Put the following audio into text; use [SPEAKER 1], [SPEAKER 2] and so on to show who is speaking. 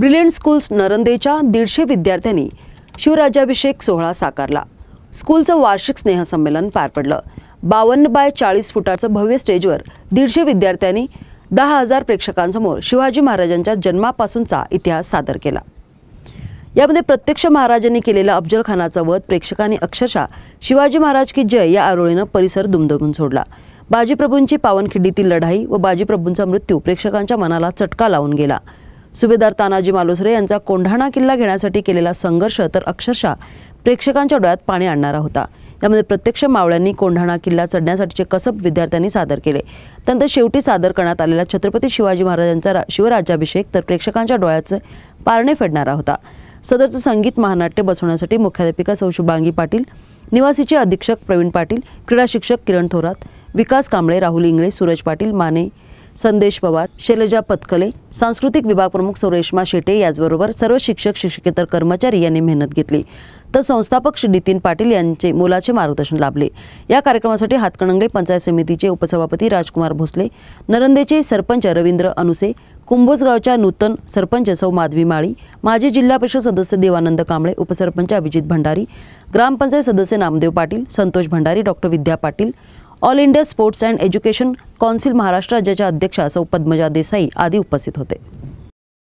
[SPEAKER 1] brilliant schools नरंदेच्या दीडशे विद्यार्थ्यांनी शिवराज्याभिषेक सोहळा साकारला स्कूलचं वार्षिक स्नेहसंमेलन पार पडलं बावन्न बाय चाळीस फुटाचं भव्य स्टेजवर दीडशे विद्यार्थ्यांनी दहा हजार प्रेक्षकांसमोर शिवाजी महाराजांच्या जन्मापासूनचा इतिहास सादर केला यामध्ये प्रत्यक्ष महाराजांनी केलेला अफजलखानाचा खानाचा वध प्रेक्षकांनी अक्षरशः शिवाजी महाराज की जय या आरोळीनं परिसर दुमदुमून सोडला बाजीप्रभूंची पावनखिंडीतील लढाई व बाजीप्रभूंचा मृत्यू प्रेक्षकांच्या मनाला चटका लावून गेला सुभेदार तानाजी मालुसरे यांचा कोंढाणा किल्ला घेण्यासाठी केलेला संघर्ष तर अक्षरशः प्रेक्षकांच्या डोळ्यात पाणी आणणारा होता यामध्ये प्रत्यक्ष मावळ्यांनी कोंढाणा किल्ला चढण्यासाठीचे कसब विद्यार्थ्यांनी सादर केले त्यानंतर शेवटी सादर करण्यात आलेला छत्रपती शिवाजी महाराजांचा शिवराज्याभिषेक तर प्रेक्षकांच्या डोळ्याचे पारणे फेडणारा होता सदरचं संगीत महानाट्य बसवण्यासाठी मुख्याध्यापिका सौ शुभांगी पाटील निवासीचे अधीक्षक प्रवीण पाटील क्रीडा शिक्षक किरण थोरात विकास कांबळे राहुल इंगळे सूरज पाटील माने संदेश पवार शैलजा पत्कले सांस्कृतिक विभाग प्रमुख सुरेशमा शेटे याचबरोबर सर्व शिक्षक शिक्षकेतर कर्मचारी यांनी मेहनत घेतली तर संस्थापक श्री नितीन पाटील यांचे मोलाचे मार्गदर्शन लाभले या कार्यक्रमासाठी हातकणंगले पंचायत समितीचे उपसभापती राजकुमार भोसले नरंदेचे सरपंच रवींद्र अनुसे कुंभोजगावच्या नूतन सरपंच सौ माधवी माळी माजी जिल्हा परिषद सदस्य देवानंद कांबळे उपसरपंच अभिजित भंडारी ग्रामपंचायत सदस्य Namdev Patil Santosh Bhandari doctor Vidya Patil all India sports and education council Maharashtra राज्याच्या अध्यक्षा सौ पद्मजा देसाई आदी उपस्थित होते